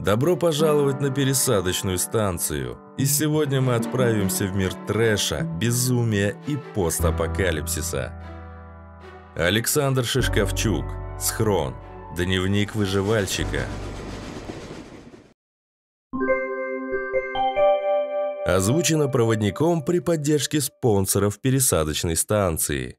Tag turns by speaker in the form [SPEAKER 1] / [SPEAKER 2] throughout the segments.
[SPEAKER 1] Добро пожаловать на пересадочную станцию. И сегодня мы отправимся в мир трэша, безумия и постапокалипсиса. Александр Шишковчук. Схрон. Дневник выживальщика. Озвучено проводником при поддержке спонсоров пересадочной станции.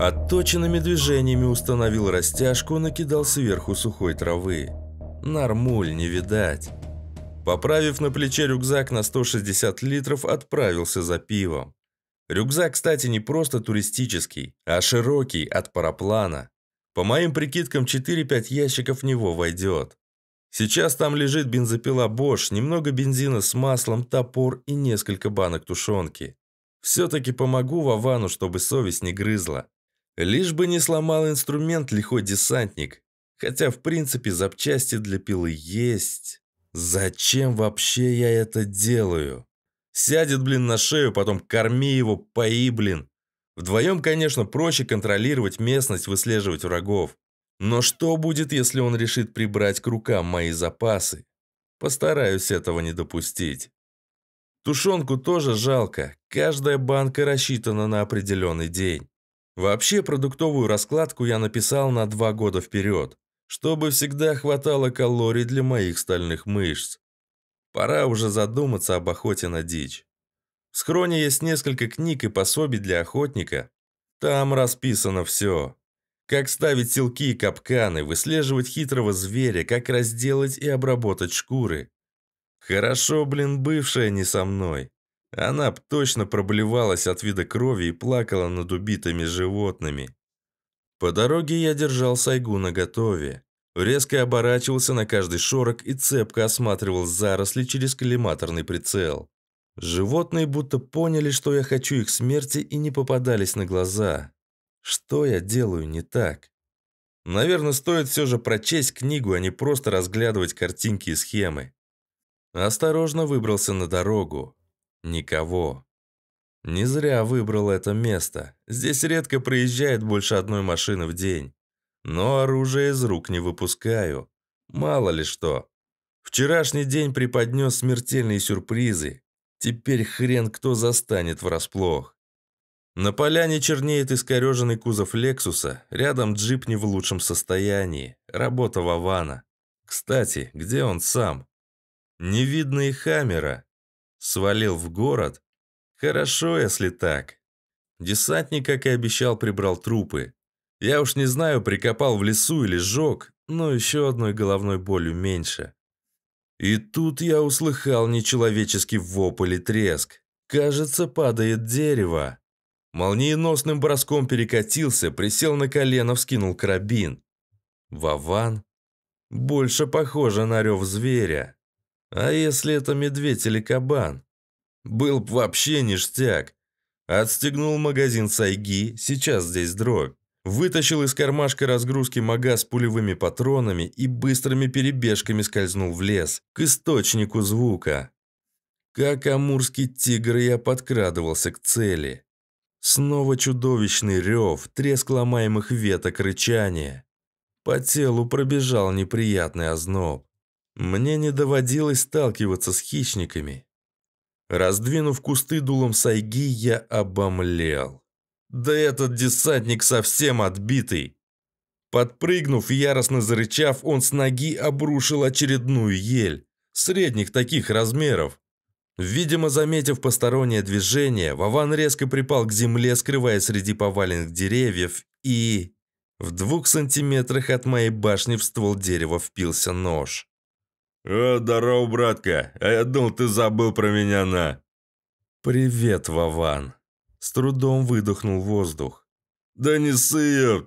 [SPEAKER 1] Отточенными движениями установил растяжку, накидал сверху сухой травы. Нормуль, не видать. Поправив на плече рюкзак на 160 литров, отправился за пивом. Рюкзак, кстати, не просто туристический, а широкий, от параплана. По моим прикидкам, 4-5 ящиков в него войдет. Сейчас там лежит бензопила Bosch, немного бензина с маслом, топор и несколько банок тушенки. Все-таки помогу Вовану, чтобы совесть не грызла. Лишь бы не сломал инструмент лихой десантник. Хотя, в принципе, запчасти для пилы есть. Зачем вообще я это делаю? Сядет, блин, на шею, потом корми его, пои, блин. Вдвоем, конечно, проще контролировать местность, выслеживать врагов. Но что будет, если он решит прибрать к рукам мои запасы? Постараюсь этого не допустить. Тушенку тоже жалко. Каждая банка рассчитана на определенный день. Вообще продуктовую раскладку я написал на два года вперед, чтобы всегда хватало калорий для моих стальных мышц. Пора уже задуматься об охоте на дичь. В схроне есть несколько книг и пособий для охотника. Там расписано все. Как ставить силки и капканы, выслеживать хитрого зверя, как разделать и обработать шкуры. Хорошо, блин, бывшая не со мной. Она б точно проблевалась от вида крови и плакала над убитыми животными. По дороге я держал Сайгу наготове. Резко оборачивался на каждый шорок и цепко осматривал заросли через коллиматорный прицел. Животные будто поняли, что я хочу их смерти и не попадались на глаза. Что я делаю не так? Наверное, стоит все же прочесть книгу, а не просто разглядывать картинки и схемы. Осторожно выбрался на дорогу. Никого. Не зря выбрал это место. Здесь редко проезжает больше одной машины в день. Но оружие из рук не выпускаю. Мало ли что. Вчерашний день преподнес смертельные сюрпризы. Теперь хрен кто застанет врасплох. На поляне чернеет искореженный кузов Лексуса, рядом джип не в лучшем состоянии. Работа Вавана. Кстати, где он сам? Не видно и Хаммера. Свалил в город? Хорошо, если так. Десантник, как и обещал, прибрал трупы. Я уж не знаю, прикопал в лесу или сжег, но еще одной головной болью меньше. И тут я услыхал нечеловеческий вопль и треск. Кажется, падает дерево. Молниеносным броском перекатился, присел на колено, вскинул карабин. Вован? Больше похоже на рев зверя. А если это медведь или кабан? Был б вообще ништяк. Отстегнул магазин Сайги, сейчас здесь дробь. Вытащил из кармашка разгрузки мага с пулевыми патронами и быстрыми перебежками скользнул в лес, к источнику звука. Как амурский тигр я подкрадывался к цели. Снова чудовищный рев, треск ломаемых веток, рычание. По телу пробежал неприятный озноб. Мне не доводилось сталкиваться с хищниками. Раздвинув кусты дулом сайги, я обомлел. Да этот десантник совсем отбитый. Подпрыгнув, яростно зарычав, он с ноги обрушил очередную ель, средних таких размеров. Видимо, заметив постороннее движение, Вован резко припал к земле, скрывая среди поваленных деревьев, и... В двух сантиметрах от моей башни в ствол дерева впился нож. «О, здорово, братка! А я думал, ты забыл про меня на...» «Привет, Вован!» С трудом выдохнул воздух. «Да не сыпь!»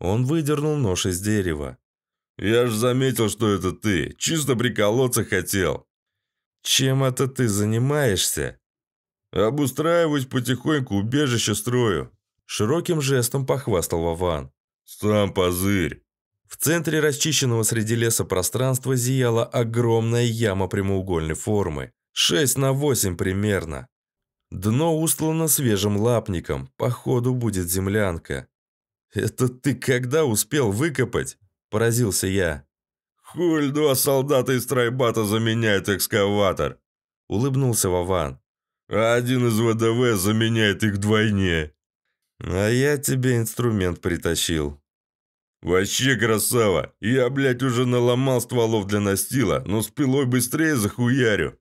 [SPEAKER 1] Он выдернул нож из дерева. «Я ж заметил, что это ты. Чисто приколоться хотел». «Чем это ты занимаешься?» «Обустраиваюсь потихоньку, убежище строю». Широким жестом похвастал Вован. «Сам позырь». В центре расчищенного среди леса пространства зияла огромная яма прямоугольной формы. 6 на 8 примерно. Дно устлано свежим лапником, походу будет землянка. «Это ты когда успел выкопать?» – поразился я. «Хуль два солдата из тройбата заменяют экскаватор!» – улыбнулся Вован. «А один из ВДВ заменяет их двойне!» «А я тебе инструмент притащил», «Вообще красава! Я, блядь, уже наломал стволов для настила, но с пилой быстрее захуярю!»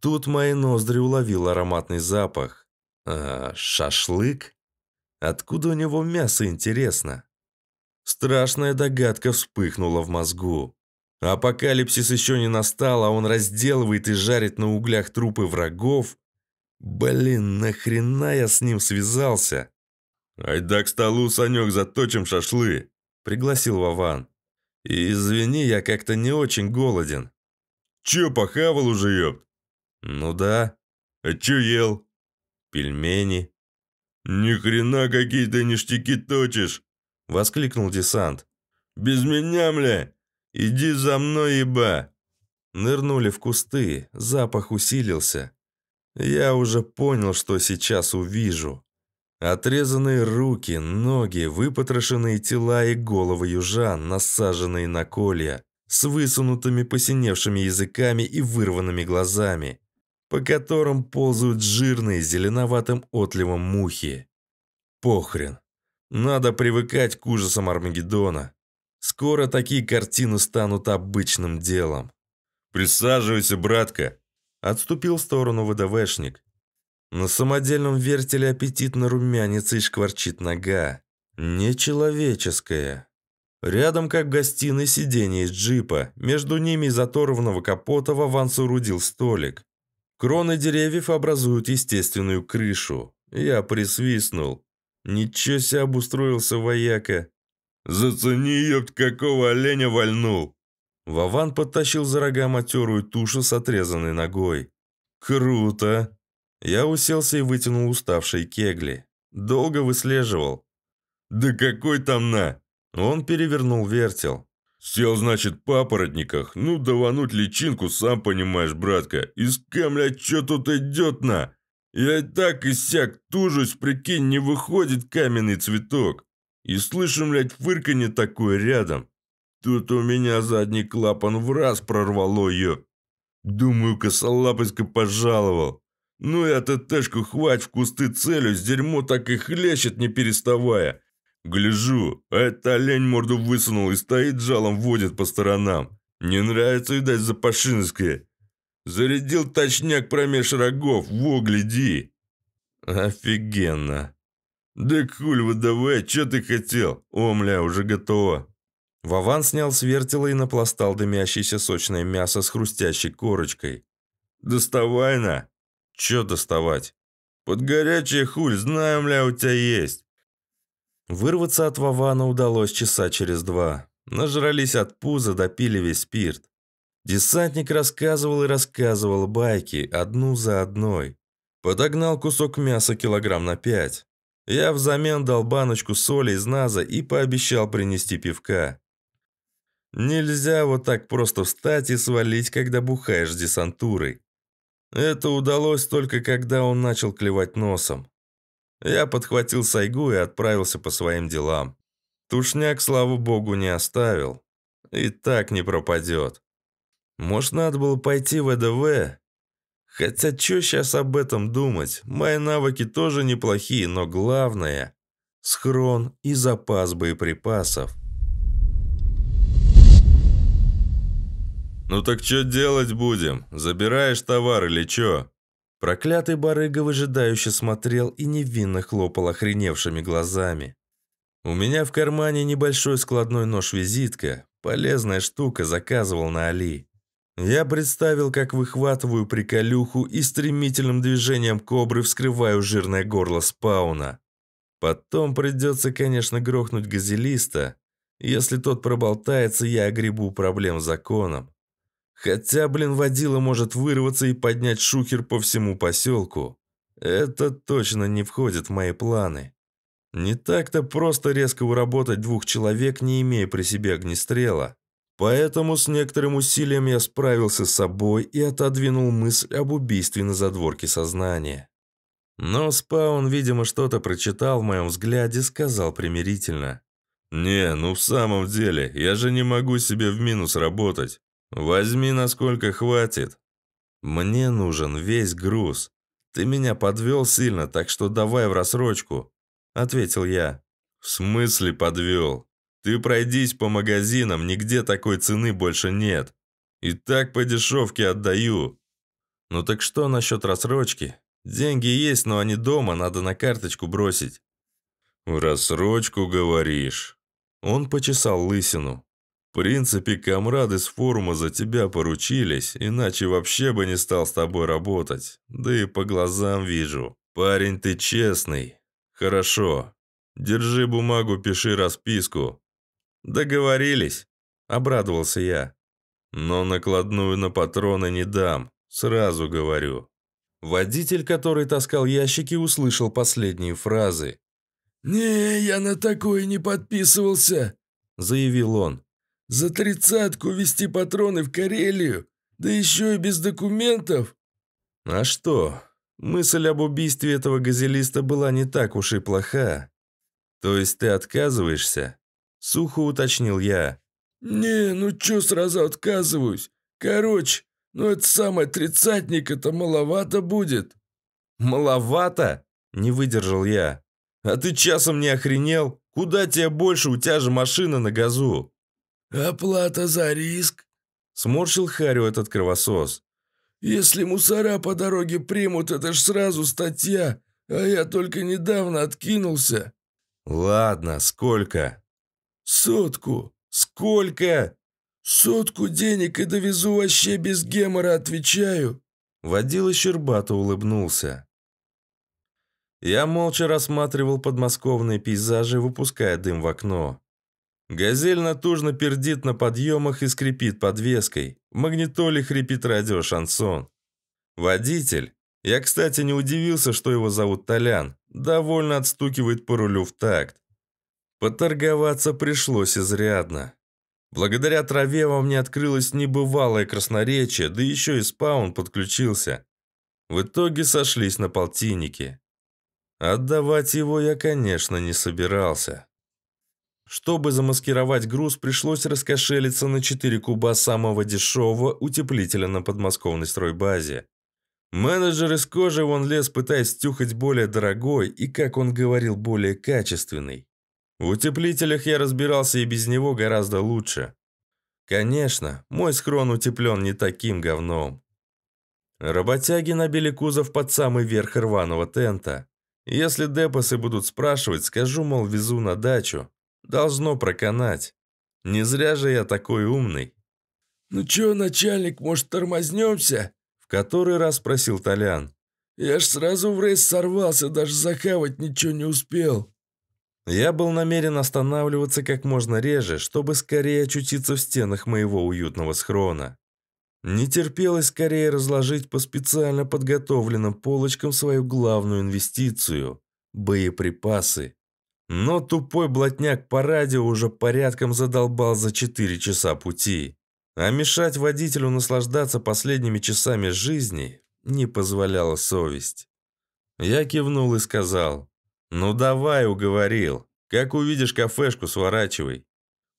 [SPEAKER 1] Тут мои ноздри уловил ароматный запах. А, шашлык? Откуда у него мясо, интересно? Страшная догадка вспыхнула в мозгу. Апокалипсис еще не настал, а он разделывает и жарит на углях трупы врагов. Блин, нахрена я с ним связался? «Айда к столу, Санек, заточим шашлы!» – пригласил Вован. «Извини, я как-то не очень голоден». «Че, похавал уже, ёпт?» «Ну да». «А че ел?» «Пельмени». «Ни хрена какие-то ништяки точишь!» – воскликнул десант. «Без меня, мля! Иди за мной, еба!» Нырнули в кусты, запах усилился. Я уже понял, что сейчас увижу. Отрезанные руки, ноги, выпотрошенные тела и головы южан, насаженные на колья, с высунутыми посиневшими языками и вырванными глазами, по которым ползают жирные зеленоватым отливом мухи. Похрен. Надо привыкать к ужасам Армагеддона. Скоро такие картины станут обычным делом. «Присаживайся, братка!» Отступил в сторону ВДВшник. На самодельном вертеле аппетитно румянится и шкварчит нога. Нечеловеческая. Рядом, как в гостиной, сиденье из джипа. Между ними из оторванного капота Вован соорудил столик. Кроны деревьев образуют естественную крышу. Я присвистнул. Ничего себе обустроился вояка. «Зацени, ёпть, какого оленя вальнул!» Вован подтащил за рога матерую тушу с отрезанной ногой. «Круто!» Я уселся и вытянул уставшие кегли. Долго выслеживал. «Да какой там на!» Он перевернул вертел. «Сел, значит, папоротниках. Ну, давануть личинку, сам понимаешь, братка. Из камля чё тут идёт на? Я и так и сяк тужусь, прикинь, не выходит каменный цветок. И слышу, блядь, фырканье такое рядом. Тут у меня задний клапан в раз прорвало ее. Думаю, косолапоська пожаловал. Ну и ТТшку хвать в кусты целюсь, дерьмо так и хлещет, не переставая. Гляжу, это олень морду высунул и стоит жалом водит по сторонам. Не нравится, видать, Запашинское. Зарядил точняк промеж рогов, во, гляди. Офигенно. Да куль выдавай, что ты хотел? Омля, уже готово. Вован снял с вертела и напластал дымящееся сочное мясо с хрустящей корочкой. «Доставай на!» Че доставать? Под горячий хуль, знаем, ля, у тебя есть. Вырваться от Вавана удалось часа через два. Нажрались от пуза, допили весь спирт. Десантник рассказывал и рассказывал байки, одну за одной. Подогнал кусок мяса килограмм на пять. Я взамен дал баночку соли из наза и пообещал принести пивка. Нельзя вот так просто встать и свалить, когда бухаешь десантурой. Это удалось только когда он начал клевать носом. Я подхватил Сайгу и отправился по своим делам. Тушняк, слава богу, не оставил. И так не пропадет. Может, надо было пойти в ЭДВ? Хотя, что сейчас об этом думать? Мои навыки тоже неплохие, но главное – схрон и запас боеприпасов. «Ну так что делать будем? Забираешь товар или чё?» Проклятый барыга выжидающе смотрел и невинно хлопал охреневшими глазами. «У меня в кармане небольшой складной нож-визитка. Полезная штука, заказывал на Али. Я представил, как выхватываю приколюху и стремительным движением кобры вскрываю жирное горло спауна. Потом придется, конечно, грохнуть газелиста. Если тот проболтается, я огребу проблем с законом. Хотя, блин, водила может вырваться и поднять шухер по всему поселку. Это точно не входит в мои планы. Не так-то просто резко уработать двух человек, не имея при себе огнестрела. Поэтому с некоторым усилием я справился с собой и отодвинул мысль об убийстве на задворке сознания. Но Спаун, видимо, что-то прочитал в моем взгляде, сказал примирительно. «Не, ну в самом деле, я же не могу себе в минус работать. «Возьми, насколько хватит. Мне нужен весь груз. Ты меня подвел сильно, так что давай в рассрочку», — ответил я. «В смысле подвел? Ты пройдись по магазинам, нигде такой цены больше нет. И так по дешевке отдаю». «Ну так что насчет рассрочки? Деньги есть, но они дома, надо на карточку бросить». «В рассрочку, говоришь?» Он почесал лысину. В принципе, комрады с форума за тебя поручились, иначе вообще бы не стал с тобой работать. Да и по глазам вижу. Парень, ты честный. Хорошо. Держи бумагу, пиши расписку. Договорились. Обрадовался я. Но накладную на патроны не дам, сразу говорю. Водитель, который таскал ящики, услышал последние
[SPEAKER 2] фразы. «Не, я на такое не подписывался», — заявил он. За тридцатку вести патроны в Карелию? Да еще и без документов?» «А что? Мысль об убийстве этого газелиста была не
[SPEAKER 1] так уж и плоха. То есть ты отказываешься?» Сухо уточнил я.
[SPEAKER 2] «Не, ну чё сразу отказываюсь? Короче, ну это самое тридцатник, это маловато будет». «Маловато?» – не выдержал
[SPEAKER 1] я. «А ты часом не охренел? Куда тебе больше, у тебя же машина на газу?»
[SPEAKER 2] «Оплата за риск?» – сморщил Харю этот кровосос. «Если мусора по дороге примут, это ж сразу статья, а я только недавно откинулся».
[SPEAKER 1] «Ладно, сколько?»
[SPEAKER 2] «Сотку». «Сколько?» «Сотку денег и довезу вообще без гемора, отвечаю». Водила Щербата улыбнулся.
[SPEAKER 1] Я молча рассматривал подмосковные пейзажи, выпуская дым в окно. Газель натужно пердит на подъемах и скрипит подвеской. В магнитоле хрипит Шансон. Водитель. Я, кстати, не удивился, что его зовут Толян. Довольно отстукивает по рулю в такт. Поторговаться пришлось изрядно. Благодаря траве во мне открылось небывалое красноречие, да еще и спаун подключился. В итоге сошлись на полтиннике. Отдавать его я, конечно, не собирался. Чтобы замаскировать груз, пришлось раскошелиться на 4 куба самого дешевого утеплителя на подмосковной стройбазе. Менеджер из кожи вон лез, пытаясь тюхать более дорогой и, как он говорил, более качественный. В утеплителях я разбирался и без него гораздо лучше. Конечно, мой схрон утеплен не таким говном. Работяги набили кузов под самый верх рваного тента. Если депосы будут спрашивать, скажу, мол, везу на дачу, Должно проканать. Не зря же я такой умный. «Ну чё, начальник, может, тормознемся? В который раз спросил Толян. «Я ж сразу в рейс сорвался, даже
[SPEAKER 2] захавать ничего не успел». Я был намерен
[SPEAKER 1] останавливаться как можно реже, чтобы скорее очутиться в стенах моего уютного схрона. Не терпелось скорее разложить по специально подготовленным полочкам свою главную инвестицию – боеприпасы. Но тупой блатняк по радио уже порядком задолбал за 4 часа пути. А мешать водителю наслаждаться последними часами жизни не позволяла совесть. Я кивнул и сказал, «Ну давай, уговорил. Как увидишь кафешку, сворачивай».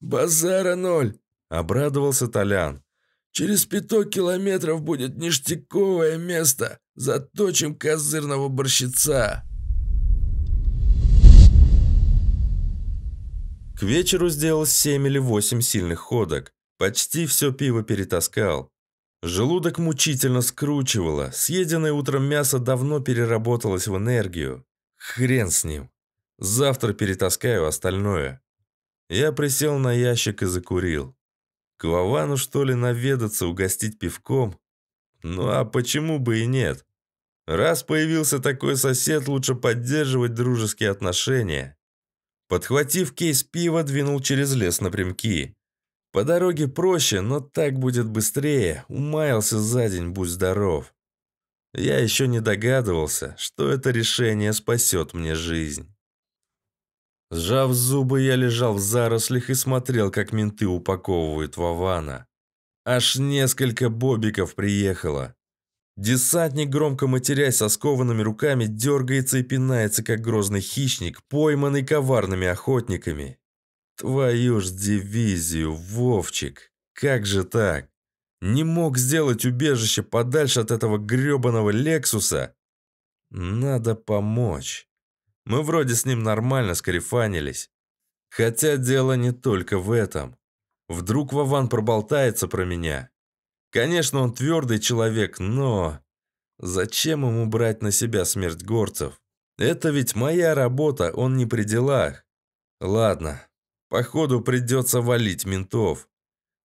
[SPEAKER 1] «Базара
[SPEAKER 2] ноль», — обрадовался Толян. «Через пяток километров будет ништяковое место. Заточим козырного борщица». К вечеру сделал 7 или 8
[SPEAKER 1] сильных ходок. Почти все пиво перетаскал. Желудок мучительно скручивало, съеденное утром мясо давно переработалось в энергию. Хрен с ним. Завтра перетаскаю остальное. Я присел на ящик и закурил. К Вовану, что ли, наведаться, угостить пивком? Ну а почему бы и нет? Раз появился такой сосед, лучше поддерживать дружеские отношения. Подхватив кейс пива, двинул через лес напрямки. По дороге проще, но так будет быстрее. Умаялся за день, будь здоров. Я еще не догадывался, что это решение спасет мне жизнь. Сжав зубы, я лежал в зарослях и смотрел, как менты упаковывают Вавана. Аж несколько бобиков приехало. Десантник, громко матерясь со скованными руками, дергается и пинается, как грозный хищник, пойманный коварными охотниками. Твою ж дивизию, Вовчик, как же так? Не мог сделать убежище подальше от этого грёбаного Лексуса? Надо помочь. Мы вроде с ним нормально скарифанились. Хотя дело не только в этом. Вдруг Вован проболтается про меня. Конечно, он твердый человек, но... Зачем ему брать на себя смерть горцев? Это ведь моя работа, он не при делах. Ладно, походу придется валить ментов.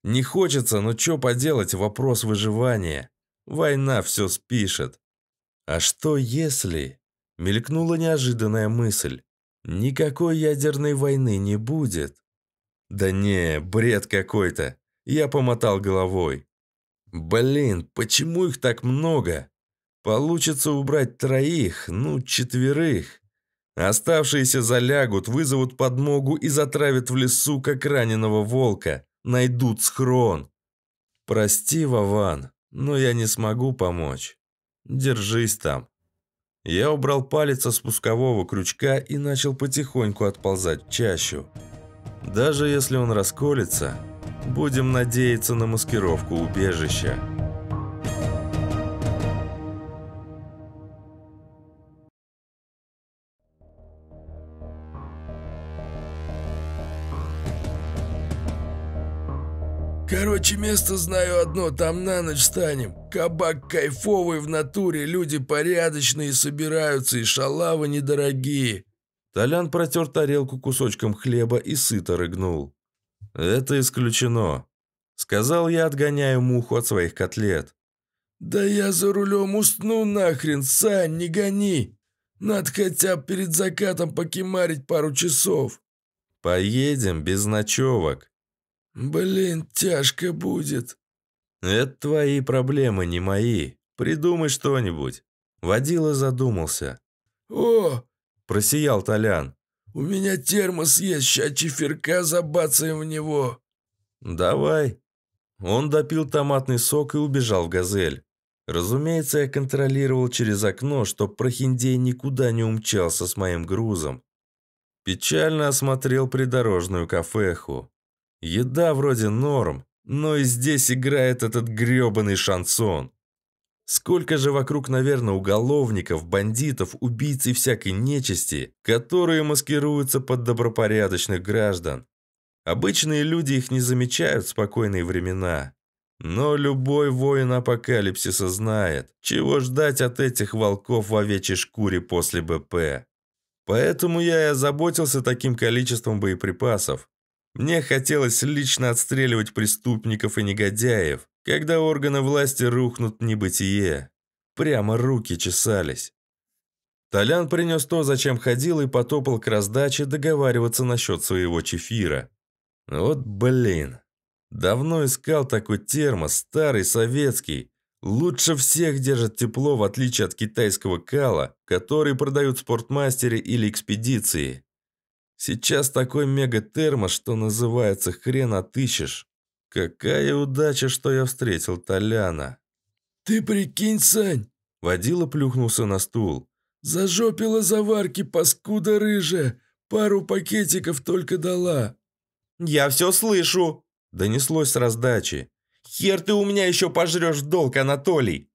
[SPEAKER 1] Не хочется, но что поделать, вопрос выживания. Война все спишет. А что если... Мелькнула неожиданная мысль. Никакой ядерной войны не будет. Да не, бред какой-то. Я помотал головой. Блин, почему их так много? Получится убрать троих, ну, четверых. Оставшиеся залягут, вызовут подмогу и затравят в лесу, как раненого волка. Найдут схрон. Прости, Вован, но я не смогу помочь. Держись там. Я убрал палец со спускового крючка и начал потихоньку отползать в чащу. Даже если он расколется, Будем надеяться на маскировку убежища.
[SPEAKER 2] Короче, место знаю одно, там на ночь станем. Кабак кайфовый в натуре, люди порядочные собираются и шалавы недорогие. Толян протер тарелку кусочком хлеба и сыто рыгнул. «Это
[SPEAKER 1] исключено», — сказал я, отгоняя муху от своих котлет.
[SPEAKER 2] «Да я за рулем усну нахрен, Сань, не гони! Надо хотя бы перед закатом покемарить пару часов».
[SPEAKER 1] «Поедем без ночевок». «Блин, тяжко будет». «Это твои проблемы, не мои. Придумай что-нибудь». Водила задумался. «О!» – просиял Толян.
[SPEAKER 2] У меня термос есть, ща чеферка забацаем в него».
[SPEAKER 1] «Давай». Он допил томатный сок и убежал в «Газель». Разумеется, я контролировал через окно, чтоб прохиндей никуда не умчался с моим грузом. Печально осмотрел придорожную кафеху. Еда вроде норм, но и здесь играет этот грёбаный шансон. Сколько же вокруг, наверное, уголовников, бандитов, убийц и всякой нечисти, которые маскируются под добропорядочных граждан. Обычные люди их не замечают в спокойные времена. Но любой воин апокалипсиса знает, чего ждать от этих волков в овечьей шкуре после БП. Поэтому я и озаботился таким количеством боеприпасов. Мне хотелось лично отстреливать преступников и негодяев, когда органы власти рухнут в небытие. Прямо руки чесались. Толян принес то, зачем ходил, и потопал к раздаче договариваться насчет своего чефира. Вот блин. Давно искал такой термос, старый, советский. Лучше всех держит тепло, в отличие от китайского кала, который продают в спортмастере или экспедиции. Сейчас такой мега-термос, что называется, хрен отыщешь. Какая удача, что я встретил Толяна. «Ты прикинь, Сань!» Водила плюхнулся на стул.
[SPEAKER 2] «Зажопила заварки, паскуда рыжая! Пару пакетиков только дала!» «Я все слышу!»
[SPEAKER 1] Донеслось с раздачи. «Хер ты у меня еще пожрешь долг, Анатолий!»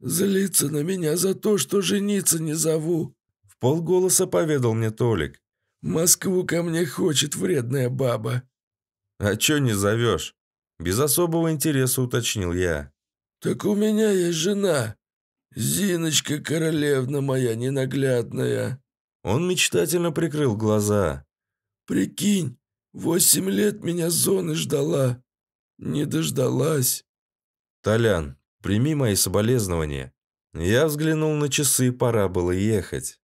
[SPEAKER 2] «Злится на меня за то, что жениться не зову!» В полголоса поведал мне Толик. «Москву ко мне хочет вредная баба!» «А чё
[SPEAKER 1] не зовёшь?» Без особого интереса уточнил я.
[SPEAKER 2] «Так у меня есть жена. Зиночка, королевна моя ненаглядная». Он мечтательно прикрыл глаза. «Прикинь, восемь лет меня зоны ждала. Не дождалась». «Толян, прими мои
[SPEAKER 1] соболезнования». Я взглянул на часы, пора было ехать.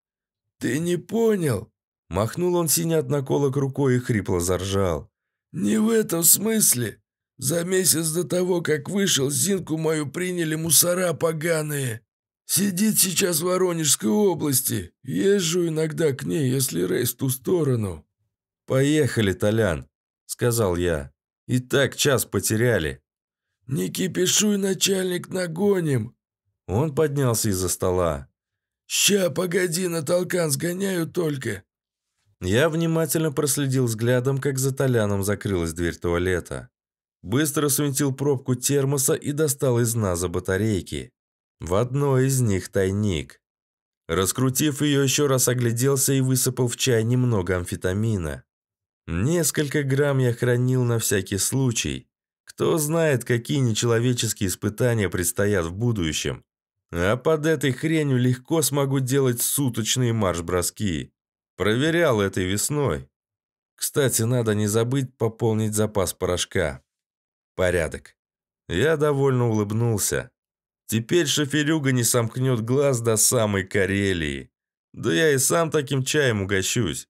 [SPEAKER 1] «Ты не понял?» Махнул он синят на колок рукой и хрипло заржал.
[SPEAKER 2] «Не в этом смысле. За месяц до того, как вышел, Зинку мою приняли мусора поганые. Сидит сейчас в Воронежской области. Езжу иногда к ней, если рейс в ту сторону».
[SPEAKER 1] «Поехали, Толян», — сказал я.
[SPEAKER 2] «И так час потеряли». «Не кипишуй, начальник, нагоним!» Он поднялся из-за стола. «Ща, погоди, на толкан сгоняю
[SPEAKER 1] только. Я внимательно проследил взглядом, как за Толяном закрылась дверь туалета. Быстро свинтил пробку термоса и достал из наза батарейки. В одной из них тайник. Раскрутив ее, еще раз огляделся и высыпал в чай немного амфетамина. Несколько грамм я хранил на всякий случай. Кто знает, какие нечеловеческие испытания предстоят в будущем. А под этой хренью легко смогу делать суточные марш-броски. Проверял этой весной. Кстати, надо не забыть пополнить запас порошка. Порядок. Я довольно улыбнулся. Теперь шоферюга не сомкнет глаз до самой Карелии. Да я и сам таким чаем угощусь.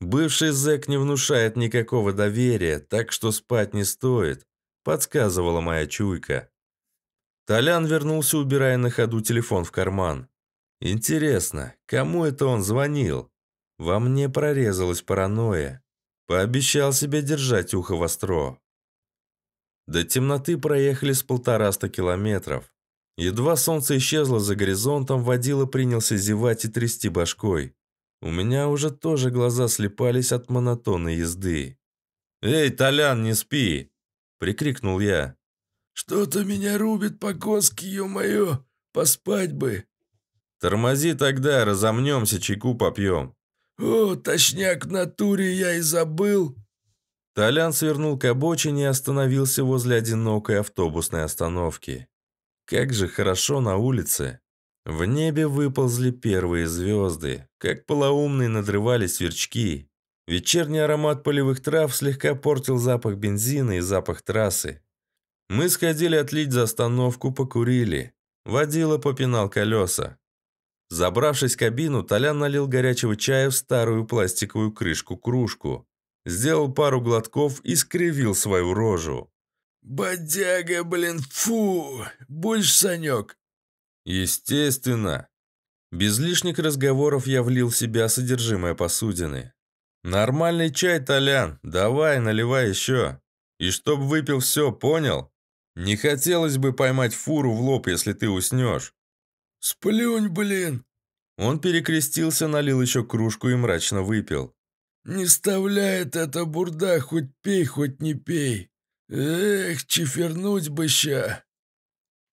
[SPEAKER 1] Бывший зэк не внушает никакого доверия, так что спать не стоит, подсказывала моя чуйка. Толян вернулся, убирая на ходу телефон в карман. Интересно, кому это он звонил? Во мне прорезалась паранойя. Пообещал себе держать ухо востро. До темноты проехали с полтораста километров. Едва солнце исчезло за горизонтом, водила принялся зевать и трясти башкой. У меня уже тоже глаза слепались от монотонной езды. «Эй, Толян, не спи!» – прикрикнул я.
[SPEAKER 2] «Что-то меня рубит по коски, ё-моё! Поспать бы!»
[SPEAKER 1] «Тормози тогда, разомнемся, чайку попьем!»
[SPEAKER 2] «О, точняк в натуре я и забыл!» Толян свернул к
[SPEAKER 1] обочине и остановился возле одинокой автобусной остановки. Как же хорошо на улице. В небе выползли первые звезды, как полоумные надрывали сверчки. Вечерний аромат полевых трав слегка портил запах бензина и запах трассы. Мы сходили отлить за остановку, покурили. Водила попинал колеса. Забравшись в кабину, Толян налил горячего чая в старую пластиковую крышку-кружку. Сделал пару глотков и скривил свою рожу.
[SPEAKER 2] «Бодяга, блин, фу! Будешь, Санек?»
[SPEAKER 1] «Естественно!» Без лишних разговоров я влил в себя содержимое посудины. «Нормальный чай, Толян, давай, наливай еще. И чтоб выпил все, понял? Не хотелось бы поймать фуру в лоб, если ты уснешь. «Сплюнь, блин!» Он перекрестился, налил еще кружку и мрачно выпил.
[SPEAKER 2] «Не вставляет эта бурда, хоть пей, хоть не пей. Эх, чифернуть бы ща!»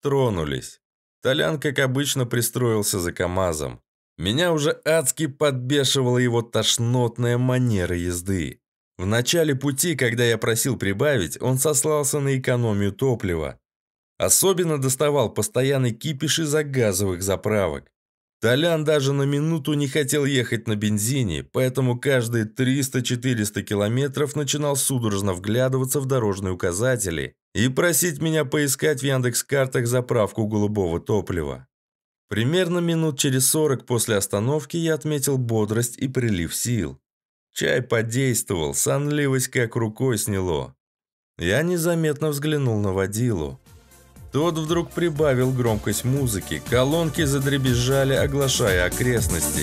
[SPEAKER 2] Тронулись.
[SPEAKER 1] Толян, как обычно, пристроился за КамАЗом. Меня уже адски подбешивала его тошнотная манера езды. В начале пути, когда я просил прибавить, он сослался на экономию топлива. Особенно доставал постоянный кипиш из-за газовых заправок. Толян даже на минуту не хотел ехать на бензине, поэтому каждые 300-400 километров начинал судорожно вглядываться в дорожные указатели и просить меня поискать в Яндекс-картах заправку голубого топлива. Примерно минут через 40 после остановки я отметил бодрость и прилив сил. Чай подействовал, сонливость как рукой сняло. Я незаметно взглянул на водилу. Тот вдруг прибавил громкость музыки, колонки задребезжали, оглашая окрестности.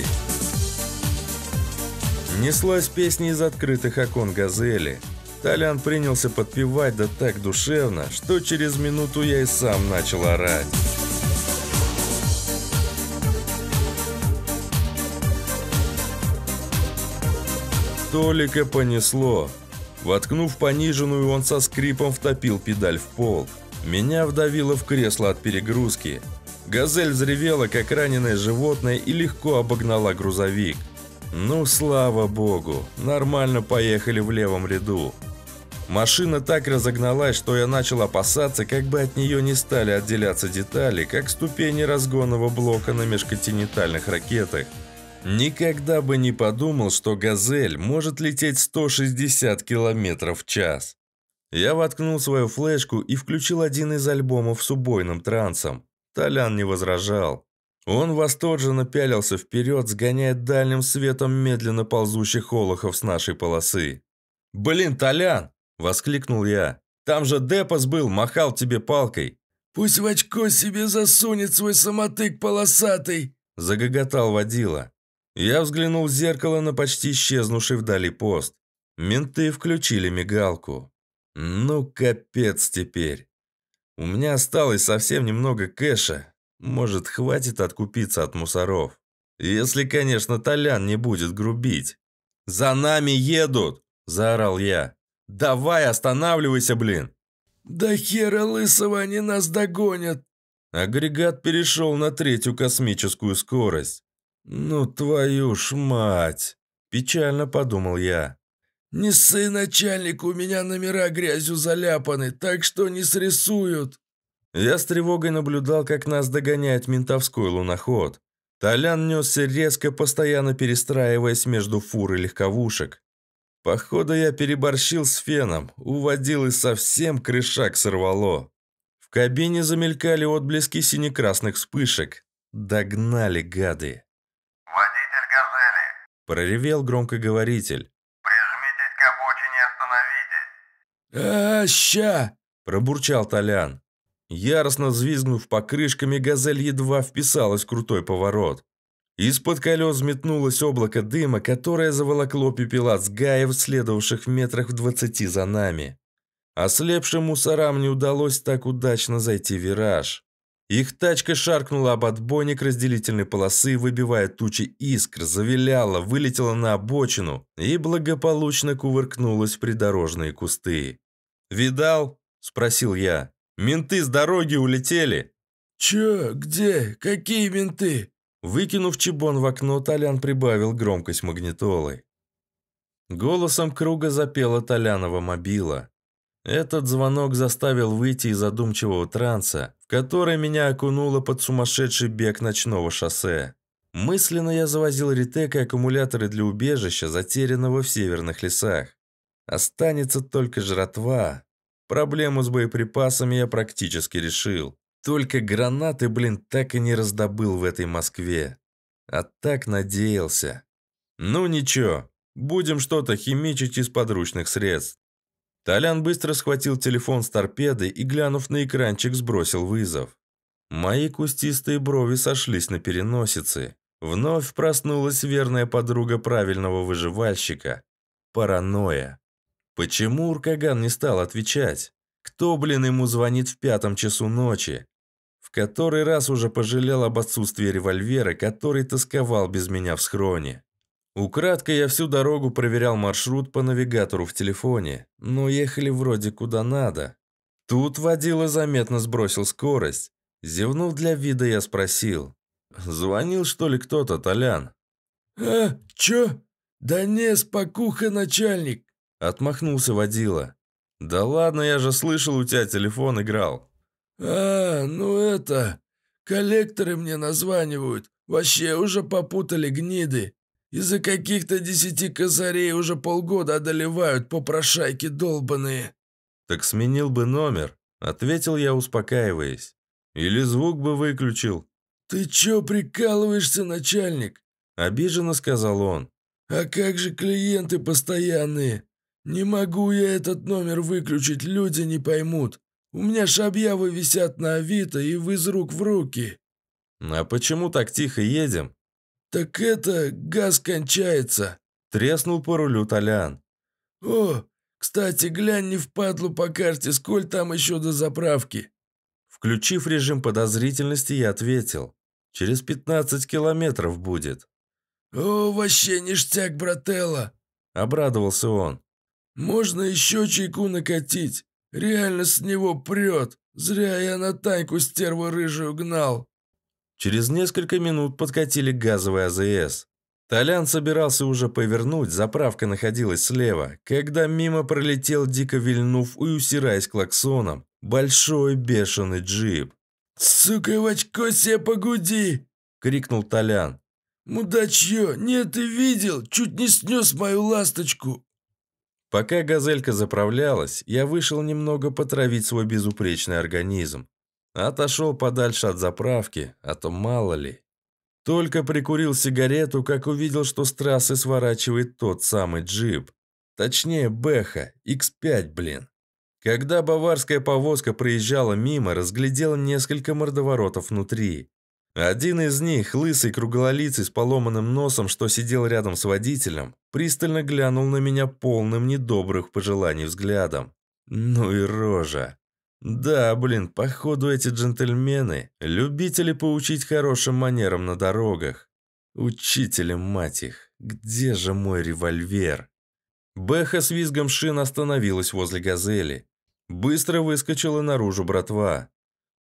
[SPEAKER 1] Неслась песня из открытых окон «Газели». Толян принялся подпевать да так душевно, что через минуту я и сам начал орать. Толика понесло. Воткнув пониженную, он со скрипом втопил педаль в пол. Меня вдавило в кресло от перегрузки. Газель взревела, как раненое животное, и легко обогнала грузовик. Ну, слава богу, нормально поехали в левом ряду. Машина так разогналась, что я начал опасаться, как бы от нее не стали отделяться детали, как ступени разгонного блока на межконтинентальных ракетах. Никогда бы не подумал, что «Газель» может лететь 160 км в час. Я воткнул свою флешку и включил один из альбомов с убойным трансом. Толян не возражал. Он восторженно пялился вперед, сгоняя дальним светом медленно ползущих олохов с нашей полосы. «Блин, Толян!» – воскликнул я. «Там же Депос был, махал тебе палкой!» «Пусть в очко себе засунет свой самотык полосатый!» – загоготал водила. Я взглянул в зеркало на почти исчезнувший вдали пост. Менты включили мигалку. Ну, капец теперь. У меня осталось совсем немного кэша. Может, хватит откупиться от мусоров. Если, конечно, Толян не будет грубить. «За нами едут!» – заорал я. «Давай, останавливайся, блин!» «Да хера лысого, они нас догонят!» Агрегат перешел на третью космическую скорость. «Ну твою ж мать!» – печально подумал я.
[SPEAKER 2] «Не ссы, начальник, у меня номера грязью заляпаны, так что не срисуют!» Я с тревогой наблюдал, как нас догоняет
[SPEAKER 1] ментовской луноход. Толян несся резко, постоянно перестраиваясь между фур и легковушек. Походу, я переборщил с феном, уводил и совсем крышак сорвало. В кабине замелькали отблески синекрасных вспышек. Догнали гады. «Водитель газели!» – проревел громкоговоритель. а ща!» – пробурчал Толян. Яростно взвизгнув покрышками, газель едва вписалась в крутой поворот. Из-под колес метнулось облако дыма, которое заволокло пепела с гаев, следовавших в метрах в двадцати за нами. Ослепшим мусорам не удалось так удачно зайти в вираж. Их тачка шаркнула об отбойник разделительной полосы, выбивая тучи искр, завиляла, вылетела на обочину и благополучно кувыркнулась в придорожные кусты. «Видал?» – спросил я. «Менты с дороги улетели». «Чё? Где? Какие менты?» Выкинув чебон в окно, Толян прибавил громкость магнитолы. Голосом круга запела Толянова мобила. Этот звонок заставил выйти из задумчивого транса, в который меня окунуло под сумасшедший бег ночного шоссе. Мысленно я завозил ретек и аккумуляторы для убежища, затерянного в северных лесах. Останется только жратва. Проблему с боеприпасами я практически решил. Только гранаты, блин, так и не раздобыл в этой Москве. А так надеялся. Ну ничего, будем что-то химичить из подручных средств. Толян быстро схватил телефон с торпеды и, глянув на экранчик, сбросил вызов. Мои кустистые брови сошлись на переносице. Вновь проснулась верная подруга правильного выживальщика – паранойя. Почему Уркаган не стал отвечать? Кто, блин, ему звонит в пятом часу ночи? В который раз уже пожалел об отсутствии револьвера, который тосковал без меня в схроне. Украдкой я всю дорогу проверял маршрут по навигатору в телефоне, но ехали вроде куда надо. Тут водила заметно сбросил скорость. Зевнув для вида, я спросил. «Звонил, что ли, кто-то, Толян?» «А, чё? Да не, спокуха, начальник. Отмахнулся водила. «Да ладно, я же слышал, у тебя телефон играл».
[SPEAKER 2] «А, ну это... Коллекторы мне названивают. Вообще уже попутали гниды. Из-за каких-то десяти косарей уже полгода одолевают попрошайки долбаные».
[SPEAKER 1] «Так сменил бы номер», — ответил я, успокаиваясь. «Или звук бы выключил».
[SPEAKER 2] «Ты чё прикалываешься, начальник?» — обиженно сказал он. «А как же клиенты постоянные? «Не могу я этот номер выключить, люди не поймут. У меня ж объявы висят на Авито и в из рук в руки».
[SPEAKER 1] «А почему так тихо едем?»
[SPEAKER 2] «Так это, газ кончается»,
[SPEAKER 1] — треснул по рулю Толян.
[SPEAKER 2] «О, кстати, глянь не впадлу по карте, сколь там еще до заправки». Включив режим подозрительности, я ответил.
[SPEAKER 1] «Через 15 километров будет». «О, вообще ништяк, брателла!» — обрадовался он.
[SPEAKER 2] «Можно еще чайку накатить? Реально с него прет! Зря я на Таньку стерву рыжую гнал!»
[SPEAKER 1] Через несколько минут подкатили газовый АЗС. Толян собирался уже повернуть, заправка находилась слева, когда мимо пролетел, дико вильнув и усираясь
[SPEAKER 2] клаксоном, большой бешеный джип. «Сука, в очко себе погуди!» — крикнул Толян. «Мудачье, нет, ты видел, чуть не снес мою ласточку!»
[SPEAKER 1] Пока газелька заправлялась, я вышел немного потравить свой безупречный организм. Отошел подальше от заправки, а то мало ли. Только прикурил сигарету, как увидел, что с трассы сворачивает тот самый джип. Точнее, Бэха, X5, блин. Когда баварская повозка проезжала мимо, разглядел несколько мордоворотов внутри. Один из них, лысый круглолицый с поломанным носом, что сидел рядом с водителем, пристально глянул на меня полным недобрых пожеланий взглядом. Ну и рожа. Да, блин, походу эти джентльмены – любители поучить хорошим манерам на дорогах. Учителем, мать их, где же мой револьвер? Беха с визгом шин остановилась возле «Газели». Быстро выскочила наружу братва.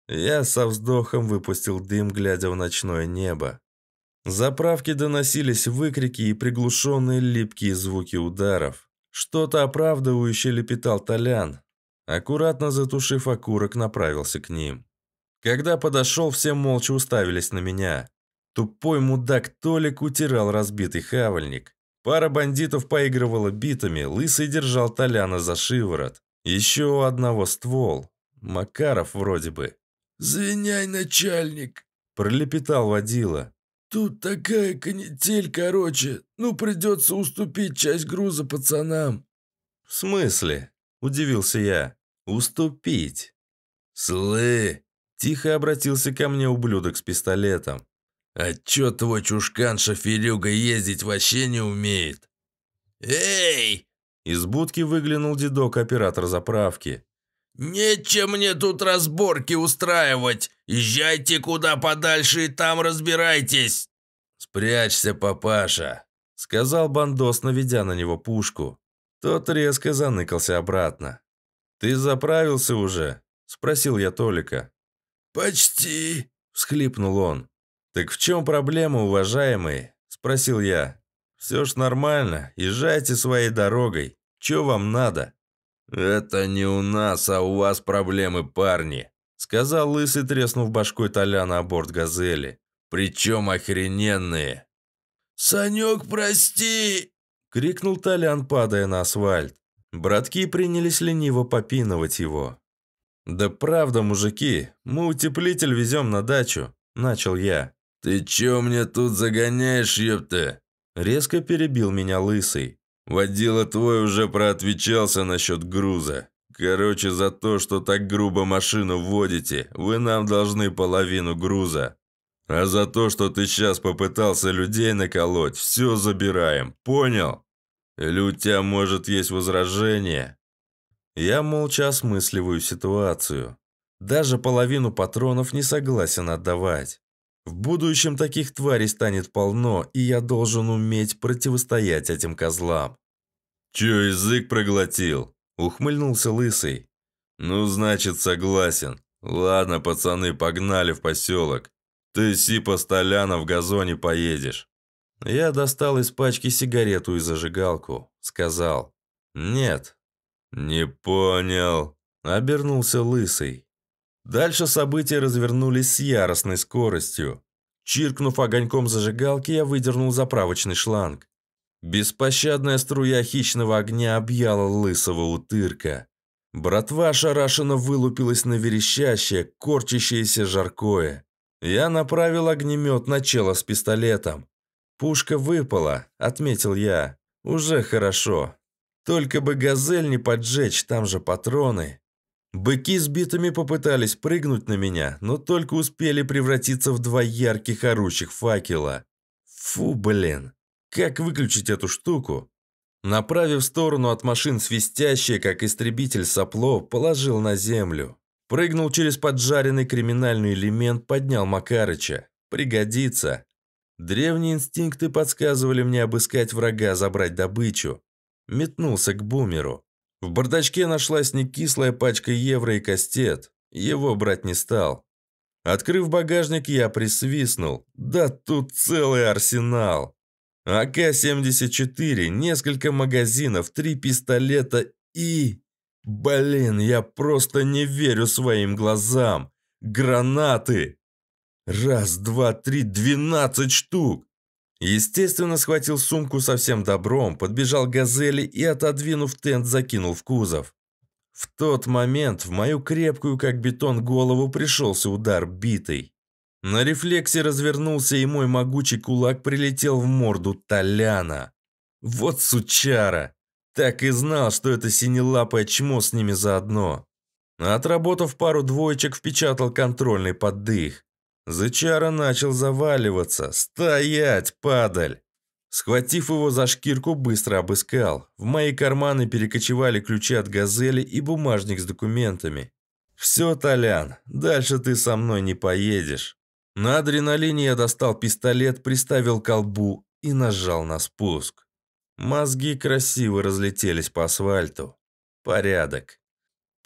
[SPEAKER 1] Я со вздохом выпустил дым, глядя в ночное небо. Заправки доносились выкрики и приглушенные липкие звуки ударов. Что-то оправдывающе лепетал Толян. Аккуратно затушив окурок, направился к ним. Когда подошел, все молча уставились на меня. Тупой мудак Толик утирал разбитый хавальник. Пара бандитов поигрывала битами, лысый держал Толяна за шиворот. Еще у одного ствол. Макаров вроде бы.
[SPEAKER 2] «Звеняй, начальник!»
[SPEAKER 1] – пролепетал водила.
[SPEAKER 2] «Тут такая канитель, короче. Ну, придется уступить часть груза пацанам». «В смысле?»
[SPEAKER 1] – удивился я. «Уступить?» «Слы!» – тихо обратился ко мне ублюдок с пистолетом. «А чё твой чушкан-шоферюга ездить вообще не умеет?»
[SPEAKER 2] «Эй!»
[SPEAKER 1] Из будки выглянул дедок-оператор заправки.
[SPEAKER 2] «Нечем мне тут разборки устраивать! Езжайте куда подальше и там разбирайтесь!»
[SPEAKER 1] «Спрячься, папаша!» — сказал Бандос, наведя на него пушку. Тот резко заныкался обратно. «Ты заправился уже?» — спросил я Толика. «Почти!» — всхлипнул он. «Так в чем проблема, уважаемый?» — спросил я. «Все ж нормально, езжайте своей дорогой. Че вам надо?» «Это не у нас, а у вас проблемы, парни», – сказал лысый, треснув башкой Толяна о борт «Газели». «Причем охрененные».
[SPEAKER 2] «Санек, прости!»
[SPEAKER 1] – крикнул Толян, падая на асфальт. Братки принялись лениво попинывать его. «Да правда, мужики, мы утеплитель везем на дачу», – начал я. «Ты че мне тут загоняешь, ёпта?» Резко перебил меня лысый. Водила твой уже проотвечался насчет груза. Короче, за то, что так грубо машину водите, вы нам должны половину груза. А за то, что ты сейчас попытался людей наколоть, все забираем, понял? Или у тебя, может, есть возражение?» Я молча осмысливаю ситуацию. Даже половину патронов не согласен отдавать. В будущем таких тварей станет полно, и я должен уметь противостоять этим козлам. Че язык проглотил? Ухмыльнулся лысый. Ну, значит, согласен. Ладно, пацаны, погнали в поселок. Ты сипа столяна в газоне поедешь. Я достал из пачки сигарету и зажигалку. Сказал. Нет. Не понял. Обернулся лысый. Дальше события развернулись с яростной скоростью. Чиркнув огоньком зажигалки, я выдернул заправочный шланг. Беспощадная струя хищного огня объяла лысого утырка. Братва шарашенно вылупилась на верещащее, корчащееся жаркое. Я направил огнемет на чело с пистолетом. «Пушка выпала», — отметил я. «Уже хорошо. Только бы газель не поджечь, там же патроны». Быки с битами попытались прыгнуть на меня, но только успели превратиться в два ярких орущих факела. Фу, блин. Как выключить эту штуку? Направив в сторону от машин свистящее, как истребитель сопло, положил на землю. Прыгнул через поджаренный криминальный элемент, поднял Макарыча. Пригодится. Древние инстинкты подсказывали мне обыскать врага, забрать добычу. Метнулся к бумеру. В бардачке нашлась некислая пачка евро и кастет. Его брать не стал. Открыв багажник, я присвистнул. Да тут целый арсенал. АК-74, несколько магазинов, три пистолета и... Блин, я просто не верю своим глазам. Гранаты! Раз, два, три, двенадцать штук! Естественно, схватил сумку со всем добром, подбежал к «Газели» и, отодвинув тент, закинул в кузов. В тот момент в мою крепкую, как бетон, голову пришелся удар битой. На рефлексе развернулся, и мой могучий кулак прилетел в морду Толяна. Вот сучара! Так и знал, что это синелапое чмо с ними заодно. Отработав пару двоечек, впечатал контрольный поддых. Зычара начал заваливаться. «Стоять, падаль!» Схватив его за шкирку, быстро обыскал. В мои карманы перекочевали ключи от «Газели» и бумажник с документами. «Все, Толян, дальше ты со мной не поедешь». На адреналине я достал пистолет, приставил колбу и нажал на спуск. Мозги красиво разлетелись по асфальту. Порядок.